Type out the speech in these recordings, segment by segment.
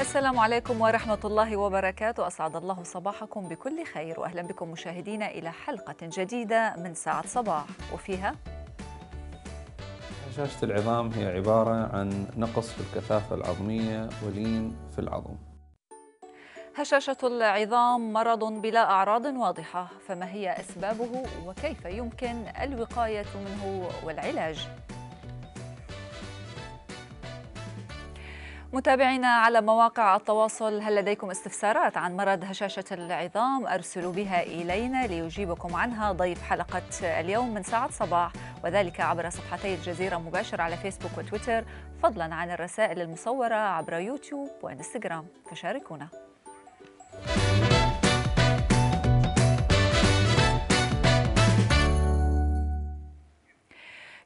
السلام عليكم ورحمة الله وبركاته أسعد الله صباحكم بكل خير وأهلا بكم مشاهدينا إلى حلقة جديدة من ساعة صباح وفيها هشاشة العظام هي عبارة عن نقص في الكثافة العظمية ولين في العظم هشاشة العظام مرض بلا أعراض واضحة فما هي أسبابه وكيف يمكن الوقاية منه والعلاج؟ متابعينا على مواقع التواصل هل لديكم استفسارات عن مرض هشاشة العظام أرسلوا بها إلينا ليجيبكم عنها ضيف حلقة اليوم من ساعة صباح وذلك عبر صفحتي الجزيرة مباشرة على فيسبوك وتويتر فضلا عن الرسائل المصورة عبر يوتيوب وإنستغرام فشاركونا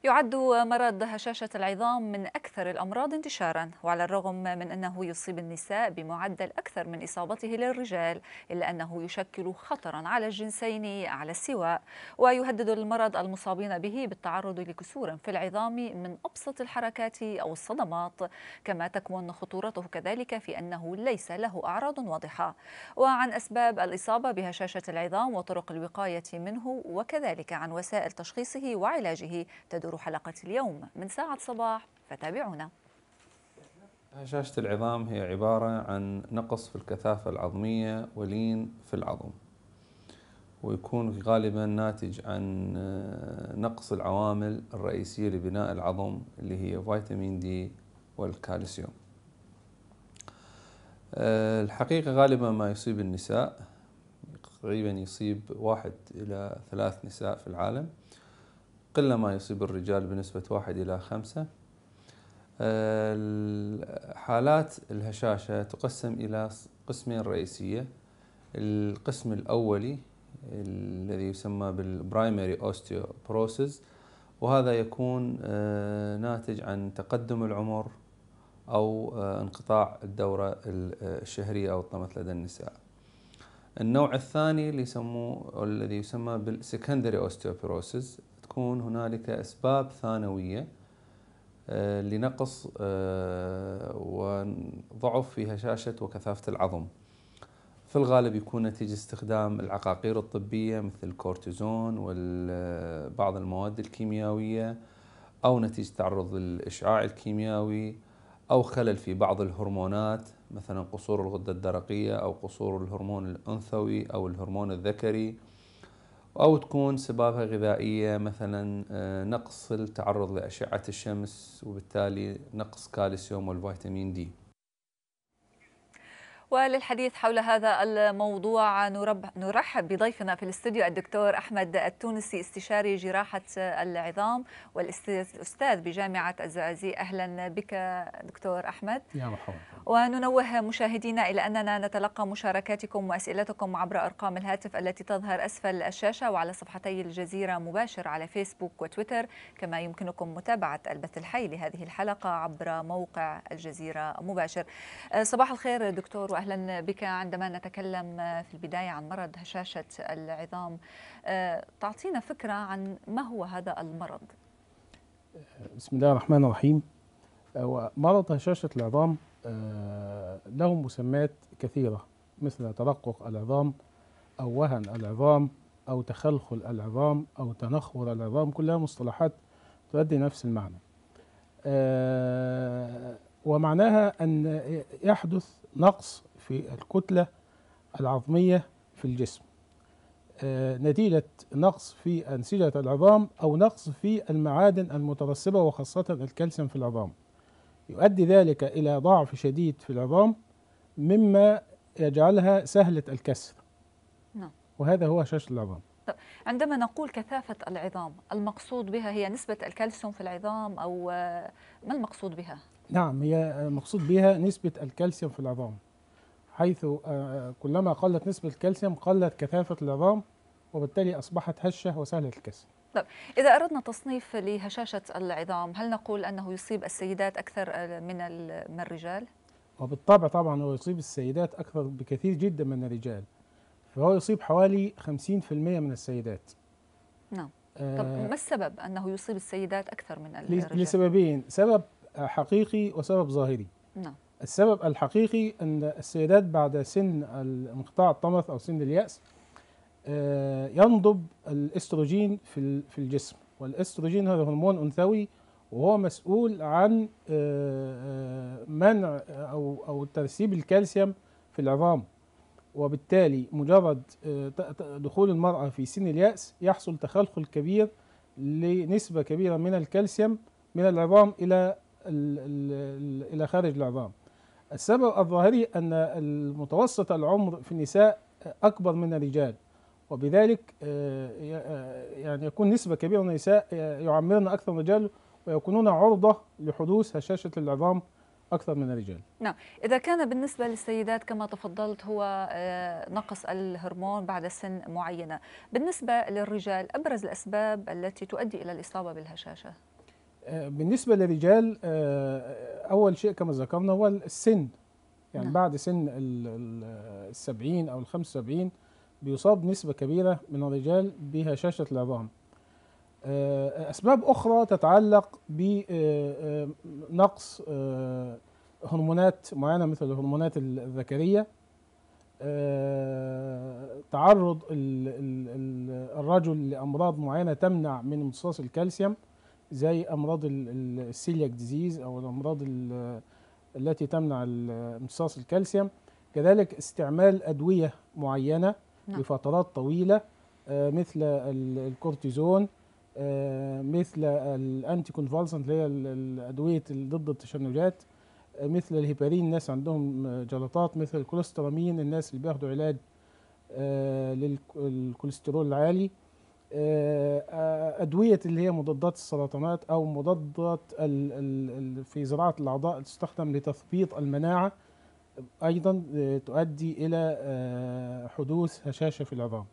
يعد مرض هشاشة العظام من أكثر الأمراض انتشارا وعلى الرغم من أنه يصيب النساء بمعدل أكثر من إصابته للرجال إلا أنه يشكل خطرا على الجنسين على السواء ويهدد المرض المصابين به بالتعرض لكسور في العظام من أبسط الحركات أو الصدمات كما تكمن خطورته كذلك في أنه ليس له أعراض واضحة وعن أسباب الإصابة بهشاشة العظام وطرق الوقاية منه وكذلك عن وسائل تشخيصه وعلاجه تدور حلقة اليوم من ساعة صباح فتابعونا هشاشة العظام هي عبارة عن نقص في الكثافة العظمية ولين في العظم ويكون غالبا ناتج عن آه، نقص العوامل الرئيسية لبناء العظم اللي هي فيتامين دي والكالسيوم آه، الحقيقة غالبا ما يصيب النساء تقريبا يصيب واحد إلى ثلاث نساء في العالم قلة ما يصيب الرجال بنسبة واحد إلى خمسة حالات الهشاشة تقسم إلى قسمين رئيسية القسم الأولي الذي يسمى بالبرايمري أوستيوبروسيس وهذا يكون آه، ناتج عن تقدم العمر أو آه، انقطاع الدورة آه، الشهرية أو الطمث لدى النساء النوع الثاني اللي يسموه الذي يسمى بالسكندري أوستيوبروسيس تكون هنالك اسباب ثانويه آه، لنقص آه، وضعف في هشاشه وكثافه العظم. في الغالب يكون نتيجه استخدام العقاقير الطبيه مثل الكورتيزون وبعض المواد الكيميائيه او نتيجه تعرض للاشعاع الكيميائي او خلل في بعض الهرمونات مثلا قصور الغده الدرقيه او قصور الهرمون الانثوي او الهرمون الذكري. أو تكون سبابها غذائية مثلا آه، نقص التعرض لأشعة الشمس وبالتالي نقص كالسيوم والفيتامين دي وللحديث حول هذا الموضوع نرحب بضيفنا في الاستوديو الدكتور أحمد التونسي استشاري جراحة العظام والأستاذ بجامعة الزعازي أهلا بك دكتور أحمد يا مرحبا وننوه مشاهدينا إلى أننا نتلقى مشاركاتكم وأسئلتكم عبر أرقام الهاتف التي تظهر أسفل الشاشة وعلى صفحتي الجزيرة مباشر على فيسبوك وتويتر كما يمكنكم متابعة البث الحي لهذه الحلقة عبر موقع الجزيرة مباشر آه، صباح الخير دكتور واهلا بك عندما نتكلم في البدايه عن مرض هشاشه العظام آه، تعطينا فكره عن ما هو هذا المرض بسم الله الرحمن الرحيم آه، مرض هشاشه العظام آه، له مسمات كثيره مثل ترقق العظام او وهن العظام او تخلخل العظام او تنخر العظام كلها مصطلحات تؤدي نفس المعنى ومعناها أن يحدث نقص في الكتلة العظمية في الجسم آه، نتيجة نقص في أنسجة العظام أو نقص في المعادن المترسبة وخاصة الكالسيوم في العظام يؤدي ذلك إلى ضعف شديد في العظام مما يجعلها سهلة الكسر نعم. وهذا هو شاشه العظام طب عندما نقول كثافة العظام المقصود بها هي نسبة الكالسيوم في العظام أو آه، ما المقصود بها؟ نعم هي مقصود بها نسبة الكالسيوم في العظام حيث آه، آه، كلما قلت نسبة الكالسيوم قلت كثافة العظام وبالتالي أصبحت هشة وسهلة الكسر طيب إذا أردنا تصنيف لهشاشة العظام هل نقول أنه يصيب السيدات أكثر آه، من من الرجال؟ وبالطبع طبعا هو يصيب السيدات أكثر بكثير جدا من الرجال فهو يصيب حوالي 50% من السيدات نعم طب ما السبب انه يصيب السيدات اكثر من الرجال؟ لسببين، سبب حقيقي وسبب ظاهري نعم السبب الحقيقي أن السيدات بعد سن انقطاع الطمث أو سن اليأس آه، ينضب الاستروجين في في الجسم والاستروجين هذا هرمون انثوي وهو مسؤول عن آه، آه، منع او او ترسيب الكالسيوم في العظام وبالتالي مجرد دخول المراه في سن الياس يحصل تخلخل كبير لنسبه كبيره من الكالسيوم من العظام الى الى خارج العظام السبب الظاهري ان المتوسط العمر في النساء اكبر من الرجال وبذلك آه، آه، يعني يكون نسبة كبيرة من النساء آه، يعمرن أكثر من الرجال ويكونون عرضة لحدوث هشاشة العظام أكثر من الرجال نعم إذا كان بالنسبة للسيدات كما تفضلت هو نقص الهرمون بعد سن معينة بالنسبة للرجال أبرز الأسباب التي تؤدي إلى الإصابة بالهشاشة آه، بالنسبة للرجال آه، أول شيء كما ذكرنا هو السن يعني نعم. بعد سن السبعين أو الخمس سبعين بيصاب نسبة كبيرة من الرجال بهشاشة العظام آه، أسباب أخرى تتعلق بنقص هرمونات معينة مثل الهرمونات الذكرية تعرض الرجل لأمراض معينة تمنع من امتصاص الكالسيوم زي امراض السيلياك ديزيز او الامراض التي تمنع امتصاص الكالسيوم كذلك استعمال ادويه معينه نعم. لفترات طويله آه، مثل الكورتيزون آه، مثل الانتي كونفالسنت اللي هي ادويه ضد التشنجات آه، مثل الهيبارين الناس عندهم جلطات مثل الكوليسترامين الناس اللي بياخدوا علاج للكوليسترول العالي آه، آه، ادويه اللي هي مضادات السرطانات او مضادات في زراعه الاعضاء تستخدم لتثبيط المناعه ايضا آه، تؤدي الى حدوث هشاشه في العظام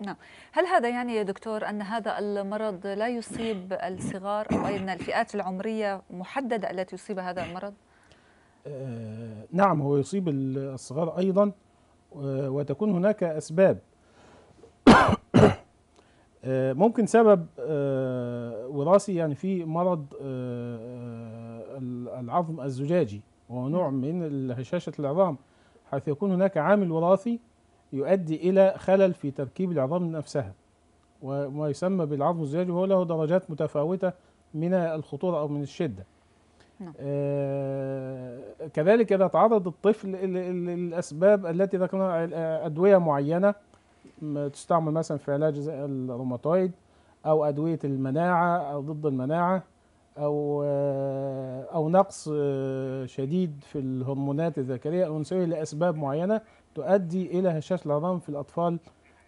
نعم هل هذا يعني يا دكتور أن هذا المرض لا يصيب الصغار أو أن الفئات العمرية محددة التي يصيب هذا المرض؟ نعم هو يصيب الصغار أيضا وتكون هناك أسباب آه، ممكن سبب آه، وراثي يعني في مرض آه، العظم الزجاجي وهو نوع من هشاشة العظام حيث يكون هناك عامل وراثي يؤدي إلى خلل في تركيب العظام نفسها وما يسمى بالعظم الزجاجي وهو له درجات متفاوتة من الخطورة أو من الشدة نعم. كذلك إذا تعرض الطفل للأسباب التي ذكرناها أدوية معينة تستعمل مثلا في علاج الروماتويد او ادويه المناعه او ضد المناعه او آه، او نقص آه، شديد في الهرمونات الذكريه الانثويه لاسباب معينه تؤدي الى هشاشه العظام في الاطفال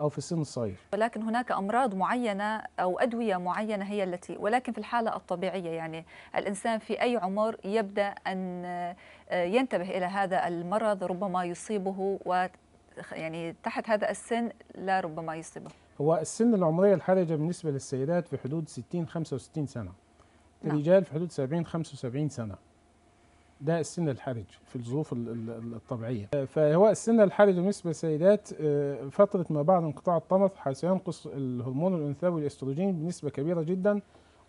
او في السن الصغير ولكن هناك امراض معينه او ادويه معينه هي التي ولكن في الحاله الطبيعيه يعني الانسان في اي عمر يبدا ان آه، ينتبه الى هذا المرض ربما يصيبه يعني تحت هذا السن لا ربما يصيبه هو السن العمرية الحرجة بالنسبة للسيدات في حدود 60 65 سنة نعم. الرجال في حدود 70 75 سنة ده السن الحرج في الظروف الطبيعية فهو السن الحرج بالنسبة للسيدات آه، فترة ما بعد انقطاع الطمث حيث ينقص الهرمون الأنثوي الأستروجين بنسبة كبيرة جدا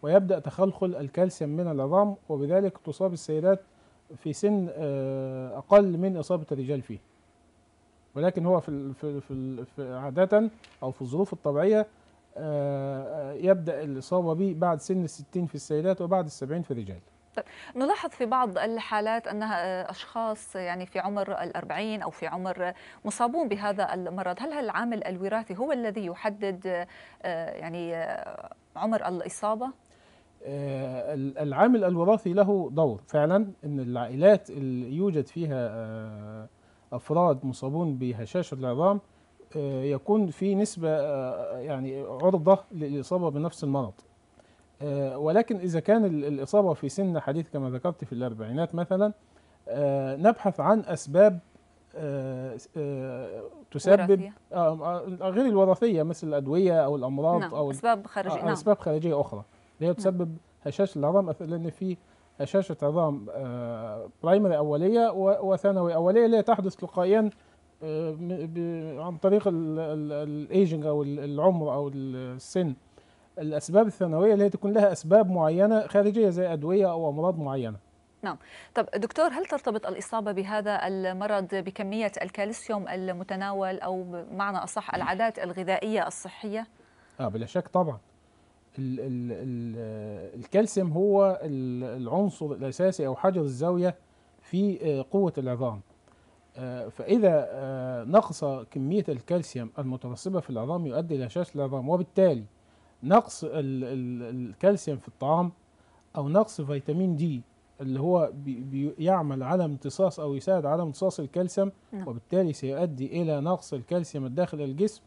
ويبدأ تخلخل الكالسيوم من العظام وبذلك تصاب السيدات في سن آه، أقل من إصابة الرجال فيه ولكن هو في في في عاده او في الظروف الطبيعيه آه، آه، يبدا الاصابه به بعد سن الستين في السيدات وبعد السبعين في الرجال طيب نلاحظ في بعض الحالات انها آه، اشخاص يعني في عمر الأربعين او في عمر مصابون بهذا المرض، هل العامل الوراثي هو الذي يحدد يعني عمر الاصابه؟ العامل الوراثي له دور فعلا ان العائلات اللي يوجد فيها أفراد مصابون بهشاشة العظام آه، يكون في نسبة آه، يعني عرضة للإصابة بنفس المرض آه، ولكن إذا كان الإصابة في سن حديث كما ذكرت في الأربعينات مثلا نبحث عن أسباب تسبب وراثية. غير الوراثية مثل الأدوية أو الأمراض نعم. أو أسباب خارجية نعم. أسباب خارجية أخرى اللي هي نعم. تسبب هشاشه العظام لأن في هشاشة عظام برايمري آه، أولية وثانوي أولية اللي تحدث تلقائيا آه، عن طريق الايجنج او العمر او السن الاسباب الثانويه اللي هي تكون لها اسباب معينه خارجيه زي ادويه او امراض معينه نعم طب دكتور هل ترتبط الإصابة بهذا المرض بكمية الكالسيوم المتناول أو بمعنى أصح العادات الغذائية الصحية؟ آه بلا شك طبعا الكالسيوم هو العنصر الأساسي أو حجر الزاوية في آه، قوة العظام آه، فإذا آه، نقص كمية الكالسيوم المترسبة في العظام يؤدي إلى هشاشه العظام وبالتالي نقص الكالسيوم في الطعام أو نقص فيتامين دي اللي هو بيعمل على امتصاص أو يساعد على امتصاص الكالسيوم نعم. وبالتالي سيؤدي إلى نقص الكالسيوم الداخل الجسم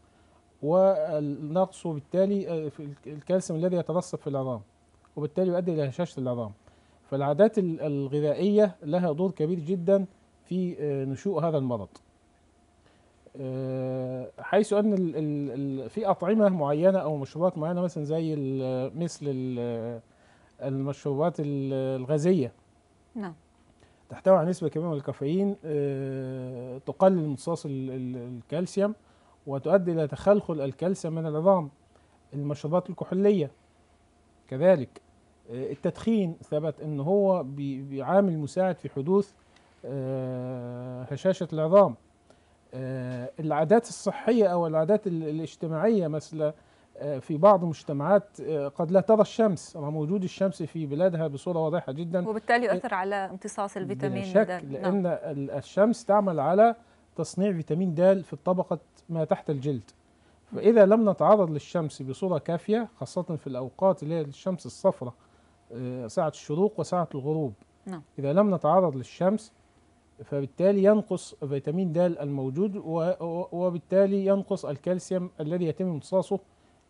والنقص وبالتالي آه، الكالسيوم الذي يتنصب في العظام وبالتالي يؤدي الى هشاشه العظام فالعادات الغذائيه لها دور كبير جدا في آه، نشوء هذا المرض آه، حيث ان في اطعمه معينه او مشروبات معينه مثلا زي مثل المشروبات الغازيه نعم تحتوي على نسبه كبيره من الكافيين تقلل امتصاص الكالسيوم وتؤدي إلى تخلخل الكالسيوم من العظام المشروبات الكحولية كذلك آه، التدخين ثبت أن هو بيعامل مساعد في حدوث آه، هشاشة العظام آه، العادات الصحية أو العادات الاجتماعية مثل في بعض المجتمعات قد لا ترى الشمس رغم وجود الشمس في بلادها بصورة واضحة جدا وبالتالي يؤثر على امتصاص الفيتامين بلا شك نعم. لأن نعم. الشمس تعمل على تصنيع فيتامين د في الطبقة ما تحت الجلد فإذا لم نتعرض للشمس بصورة كافية خاصة في الأوقات اللي هي الشمس الصفراء آه، ساعة الشروق وساعة الغروب نعم. إذا لم نتعرض للشمس فبالتالي ينقص فيتامين د الموجود وبالتالي ينقص الكالسيوم الذي يتم امتصاصه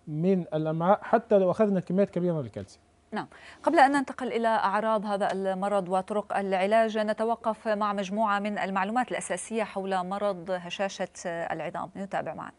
من الأمعاء حتى لو أخذنا كميات كبيرة من الكالسيوم نعم قبل أن ننتقل إلى أعراض هذا المرض وطرق العلاج نتوقف مع مجموعة من المعلومات الأساسية حول مرض هشاشة العظام نتابع معنا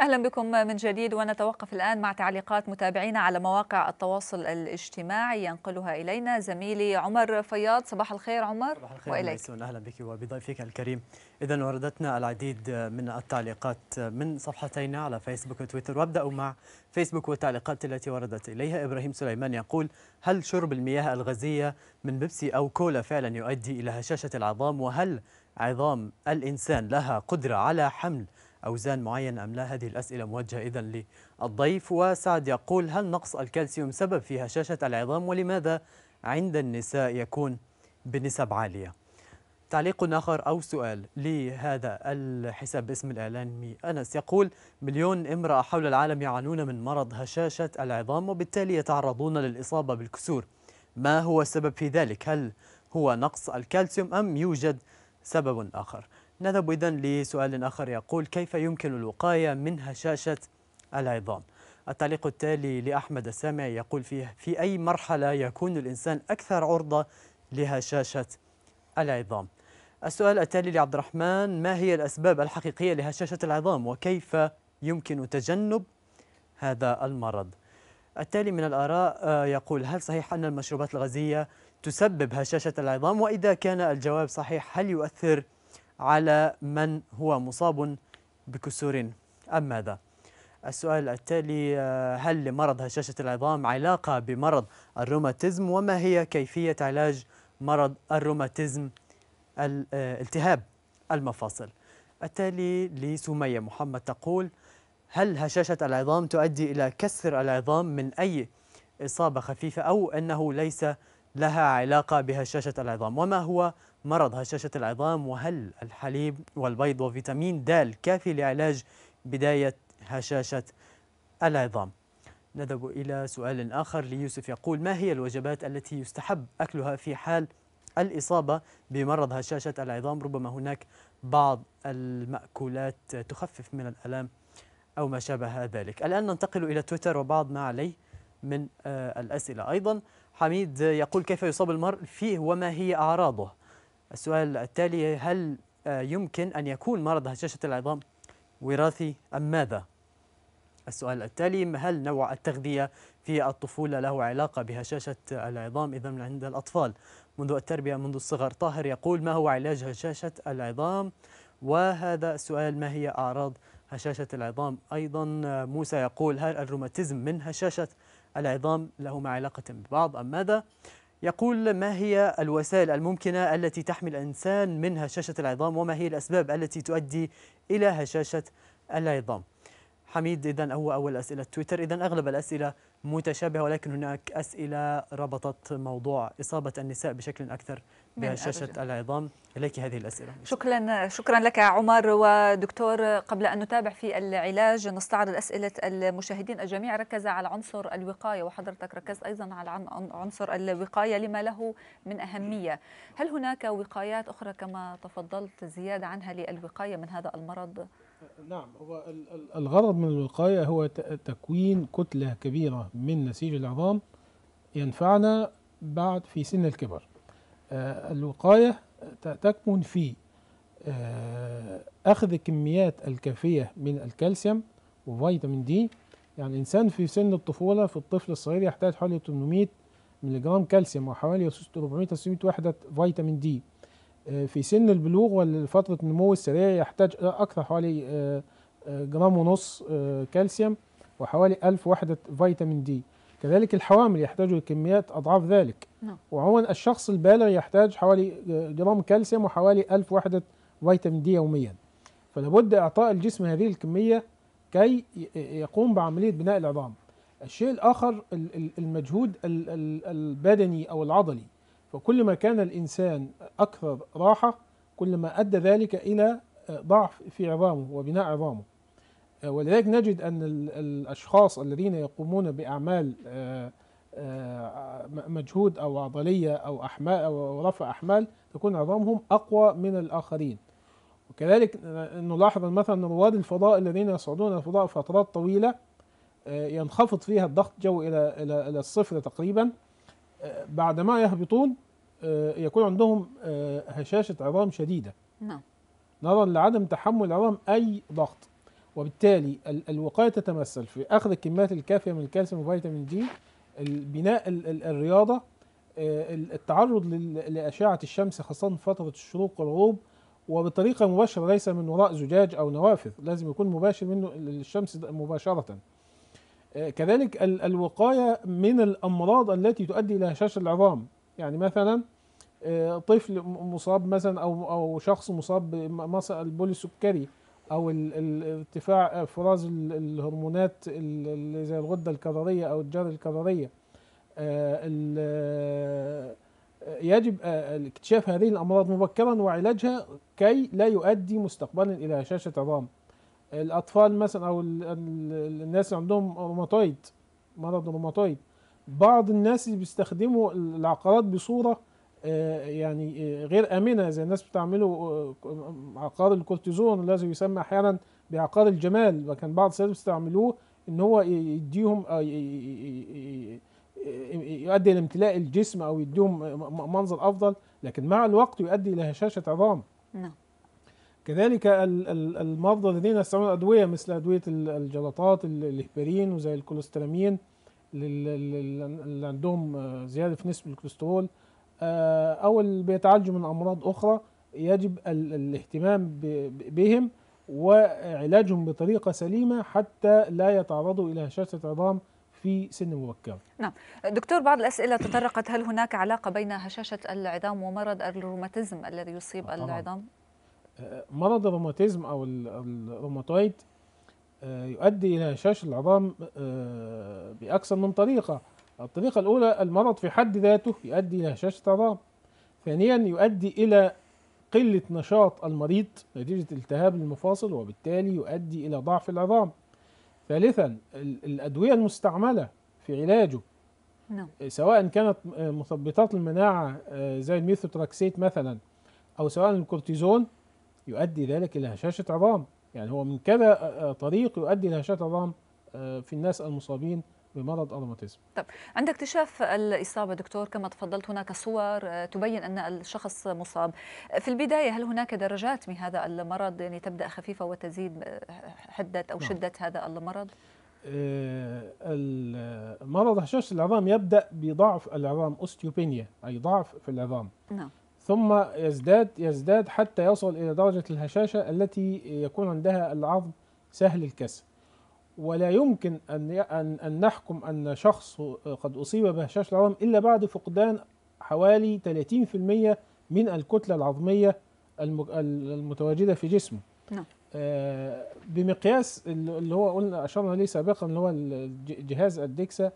أهلا بكم من جديد ونتوقف الآن مع تعليقات متابعينا على مواقع التواصل الاجتماعي ينقلها إلينا زميلي عمر فياض صباح الخير عمر صباح الخير وإليك أهلا بك وبضيفك الكريم إذا وردتنا العديد من التعليقات من صفحتينا على فيسبوك وتويتر وابدأ مع فيسبوك والتعليقات التي وردت إليها إبراهيم سليمان يقول هل شرب المياه الغازية من بيبسي أو كولا فعلا يؤدي إلى هشاشة العظام وهل عظام الإنسان لها قدرة على حمل أوزان معين أم لا هذه الأسئلة موجهة إذا للضيف وسعد يقول هل نقص الكالسيوم سبب في هشاشة العظام ولماذا عند النساء يكون بنسب عالية تعليق آخر أو سؤال لهذا الحساب باسم الإعلامي أنس يقول مليون امرأة حول العالم يعانون من مرض هشاشة العظام وبالتالي يتعرضون للإصابة بالكسور ما هو السبب في ذلك؟ هل هو نقص الكالسيوم أم يوجد سبب آخر؟ نذهب إذا لسؤال آخر يقول كيف يمكن الوقاية من هشاشة العظام التعليق التالي لأحمد السامع يقول فيه في أي مرحلة يكون الإنسان أكثر عرضة لهشاشة العظام السؤال التالي لعبد الرحمن ما هي الأسباب الحقيقية لهشاشة العظام وكيف يمكن تجنب هذا المرض التالي من الآراء آه، يقول هل صحيح أن المشروبات الغازية تسبب هشاشة العظام وإذا كان الجواب صحيح هل يؤثر على من هو مصاب بكسور أم ماذا؟ السؤال التالي آه، هل لمرض هشاشة العظام علاقة بمرض الروماتيزم وما هي كيفية علاج مرض الروماتيزم آه، التهاب المفاصل التالي لسمية محمد تقول هل هشاشة العظام تؤدي إلى كسر العظام من أي إصابة خفيفة أو أنه ليس لها علاقة بهشاشة العظام وما هو مرض هشاشة العظام وهل الحليب والبيض وفيتامين د كافي لعلاج بداية هشاشة العظام نذهب إلى سؤال آخر ليوسف يقول ما هي الوجبات التي يستحب أكلها في حال الإصابة بمرض هشاشة العظام ربما هناك بعض المأكولات تخفف من الألام أو ما شابه ذلك الآن ننتقل إلى تويتر وبعض ما عليه من آه، الأسئلة أيضا حميد يقول كيف يصاب المرء فيه وما هي أعراضه السؤال التالي هل آه، يمكن أن يكون مرض هشاشة العظام وراثي أم ماذا؟ السؤال التالي هل نوع التغذية في الطفولة له علاقة بهشاشة العظام إذا عند الأطفال منذ التربية منذ الصغر طاهر يقول ما هو علاج هشاشة العظام وهذا السؤال ما هي أعراض هشاشة العظام أيضا آه، موسى يقول هل الروماتيزم من هشاشة العظام له علاقة ببعض أم ماذا يقول ما هي الوسائل الممكنة التي تحمي الإنسان من هشاشة العظام وما هي الأسباب التي تؤدي إلى هشاشة العظام حميد إذا هو أول أسئلة تويتر إذا أغلب الأسئلة متشابهة ولكن هناك أسئلة ربطت موضوع إصابة النساء بشكل أكثر بهشاشة العظام إليك هذه الأسئلة شكرا شكرا لك عمر ودكتور قبل أن نتابع في العلاج نستعرض أسئلة المشاهدين الجميع ركز على عنصر الوقاية وحضرتك ركزت أيضا على عنصر الوقاية لما له من أهمية هل هناك وقايات أخرى كما تفضلت زيادة عنها للوقاية من هذا المرض؟ نعم هو الغرض من الوقاية هو تكوين كتلة كبيرة من نسيج العظام ينفعنا بعد في سن الكبر آه، الوقاية تكمن في آه، أخذ كميات الكافية من الكالسيوم وفيتامين دي يعني الإنسان في سن الطفولة في الطفل الصغير يحتاج حوالي 800 ملغ كالسيوم وحوالي 400 600 وحدة فيتامين دي آه، في سن البلوغ والفترة النمو السريع يحتاج أكثر حوالي جرام ونص كالسيوم وحوالي 1000 وحدة فيتامين دي كذلك الحوامل يحتاجوا لكميات أضعاف ذلك نعم. وعموما الشخص البالغ يحتاج حوالي جرام كالسيوم وحوالي 1000 وحدة فيتامين دي يوميا فلابد إعطاء الجسم هذه الكمية كي يقوم بعملية بناء العظام الشيء الآخر المجهود البدني أو العضلي فكل ما كان الإنسان أكثر راحة كل ما أدى ذلك إلى ضعف في عظامه وبناء عظامه ولذلك نجد أن الأشخاص الذين يقومون بأعمال آه، آه، مجهود أو عضلية أو أحمال أو رفع أحمال تكون عظامهم أقوى من الآخرين وكذلك نلاحظ مثلا رواد الفضاء الذين يصعدون الفضاء فترات طويلة آه، ينخفض فيها الضغط الجوي إلى إلى إلى الصفر تقريبا بعدما يهبطون يكون عندهم هشاشة عظام شديدة نعم نظرا لعدم تحمل العظام أي ضغط وبالتالي الوقايه تتمثل في اخذ الكميات الكافيه من الكالسيوم وفيتامين دي بناء الرياضه آه، التعرض لاشعه الشمس خاصه في فتره الشروق والغروب وبطريقه مباشره ليس من وراء زجاج او نوافذ لازم يكون مباشر منه للشمس مباشره آه، كذلك الوقايه من الامراض التي تؤدي الى هشاشه العظام يعني مثلا آه، طفل مصاب مثلا او او شخص مصاب بمثلا البول السكري او ارتفاع افراز الهرمونات اللي زي الغده الكظريه او الجاري الكظريه آه، آه، يجب آه، اكتشاف هذه الامراض مبكرا وعلاجها كي لا يؤدي مستقبلا الى هشاشه عظام الاطفال مثلا او الناس عندهم روماتويد مرض روماتويد بعض الناس بيستخدموا العقارات بصوره آه، يعني آه، غير امنه زي الناس بتعمله آه، عقار الكورتيزون الذي يسمى احيانا بعقار الجمال وكان بعض السيدات بيستعملوه ان هو يديهم يؤدي الى امتلاء الجسم او يديهم منظر افضل لكن مع الوقت يؤدي الى هشاشه عظام نعم كذلك المرضى الذين يستعملون ادويه مثل ادويه الجلطات الهبرين وزي الكوليسترامين اللي عندهم زياده في نسبه الكوليسترول آه، او اللي بيتعالجوا من امراض اخرى يجب الاهتمام بهم وعلاجهم بطريقه سليمه حتى لا يتعرضوا الى هشاشه عظام في سن مبكر نعم دكتور بعض الأسئلة تطرقت هل هناك علاقة بين هشاشة العظام ومرض الروماتيزم الذي يصيب آه، طبعا. العظام؟ آه، مرض الروماتيزم أو الروماتويد يؤدي إلى هشاشه العظام بأكثر من طريقة الطريقة الأولى المرض في حد ذاته يؤدي إلى هشاشة عظام ثانيا يؤدي إلى قلة نشاط المريض نتيجة التهاب المفاصل وبالتالي يؤدي إلى ضعف العظام ثالثا الأدوية المستعملة في علاجه نعم. سواء كانت مثبطات المناعة آه، زي الميثوتراكسيت مثلا أو سواء الكورتيزون يؤدي ذلك إلى هشاشة عظام يعني هو من كذا آه، آه، طريق يؤدي إلى هشاشة عظام في الناس المصابين بمرض الروماتيزم طب عند اكتشاف الإصابة دكتور كما تفضلت هناك صور آه، تبين أن الشخص مصاب في البداية هل هناك درجات من هذا المرض يعني تبدأ خفيفة وتزيد آه، حدة أو نعم. شدة هذا المرض آه، المرض هشاشه العظام يبدا بضعف العظام اوستيوبينيا اي ضعف في العظام نعم ثم يزداد يزداد حتى يصل الى درجه الهشاشه التي يكون عندها العظم سهل الكسر ولا يمكن أن, أن, أن نحكم أن شخص قد أصيب بهشاش العظم إلا بعد فقدان حوالي 30% من الكتلة العظمية المتواجدة في جسمه نعم. آه، بمقياس اللي هو قلنا أشرنا إليه سابقا اللي هو جهاز الدكسا آه،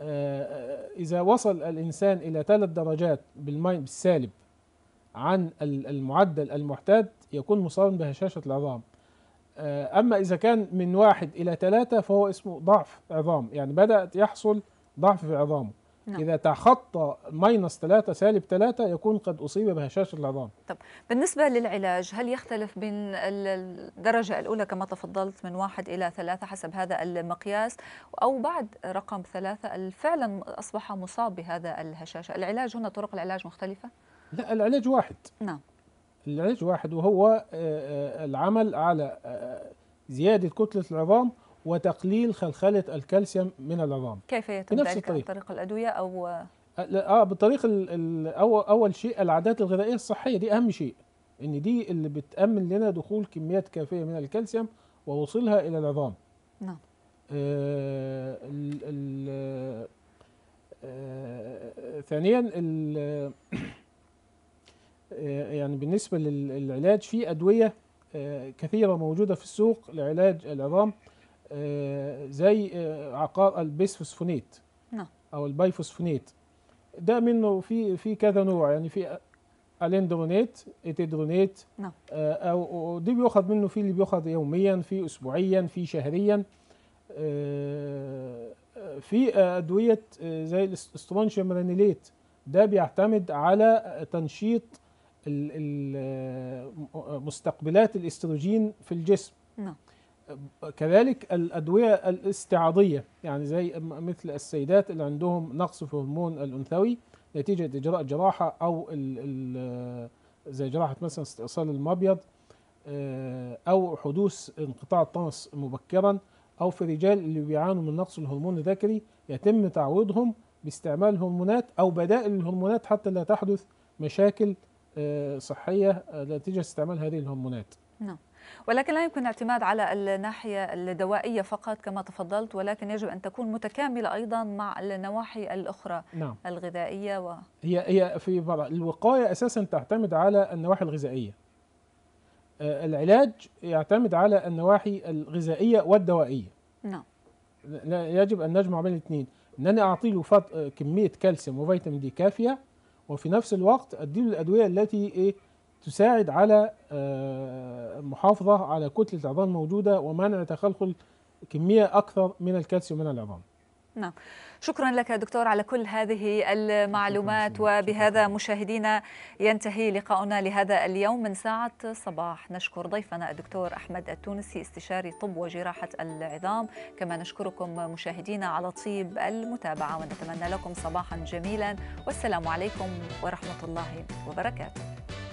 آه، إذا وصل الإنسان إلى ثلاث درجات بالسالب عن المعدل المعتاد يكون مصابا بهشاشة العظام آه، أما إذا كان من واحد إلى ثلاثة فهو اسمه ضعف عظام يعني بدأت يحصل ضعف في عظامه نعم. إذا تخطى ماينس ثلاثة سالب ثلاثة يكون قد أصيب بهشاشة العظام طب بالنسبة للعلاج هل يختلف بين الدرجة الأولى كما تفضلت من واحد إلى ثلاثة حسب هذا المقياس أو بعد رقم ثلاثة فعلا أصبح مصاب بهذا الهشاشة العلاج هنا طرق العلاج مختلفة؟ لا العلاج واحد نعم العلاج واحد وهو آه، آه، العمل على آه، زيادة كتلة العظام وتقليل خلخلة الكالسيوم من العظام كيف يتم بنفس ذلك الطريق. طريق الأدوية أو اه بطريق اول شيء العادات الغذائيه الصحيه دي اهم شيء ان دي اللي بتامن لنا دخول كميات كافيه من الكالسيوم ووصلها الى العظام نعم آه ال ال آه ثانيا ال آه، يعني بالنسبة للعلاج في أدوية آه، كثيرة موجودة في السوق لعلاج العظام آه، زي عقار البيسفوسفونيت نعم. أو البيفوسفونيت ده منه في في كذا نوع يعني في الاندرونيت اتيدرونيت نعم او دي بيأخذ منه في اللي بيأخذ يوميا في اسبوعيا في شهريا في ادويه زي الاسترونشيوم رانيليت ده بيعتمد على تنشيط مستقبلات الاستروجين في الجسم نعم كذلك الأدوية الاستعاضية يعني زي مثل السيدات اللي عندهم نقص في هرمون الأنثوي نتيجة إجراء جراحة أو زي جراحة مثلا استئصال المبيض آه، أو حدوث انقطاع الطمس مبكرا أو في الرجال اللي بيعانوا من نقص الهرمون الذكري يتم تعويضهم باستعمال هرمونات أو بدائل الهرمونات حتى لا تحدث مشاكل آه، صحية نتيجة آه، استعمال هذه الهرمونات نعم ولكن لا يمكن الاعتماد على الناحية الدوائية فقط كما تفضلت ولكن يجب أن تكون متكاملة أيضا مع النواحي الأخرى نعم. الغذائية و... هي هي في بعض الوقاية أساسا تعتمد على النواحي الغذائية آه، العلاج يعتمد على النواحي الغذائية والدوائية نعم يجب أن نجمع بين الاثنين أن أنا أعطي له كمية كالسيوم وفيتامين دي كافية وفي نفس الوقت أديله الأدوية التي إيه تساعد على المحافظة آه، على كتلة العظام الموجودة ومنع تخلخل كمية أكثر من الكالسيوم من العظام نعم شكرا لك دكتور على كل هذه المعلومات وبهذا مشاهدينا ينتهي لقاؤنا لهذا اليوم من ساعة صباح نشكر ضيفنا الدكتور أحمد التونسي استشاري طب وجراحة العظام كما نشكركم مشاهدينا على طيب المتابعة ونتمنى لكم صباحا جميلا والسلام عليكم ورحمة الله وبركاته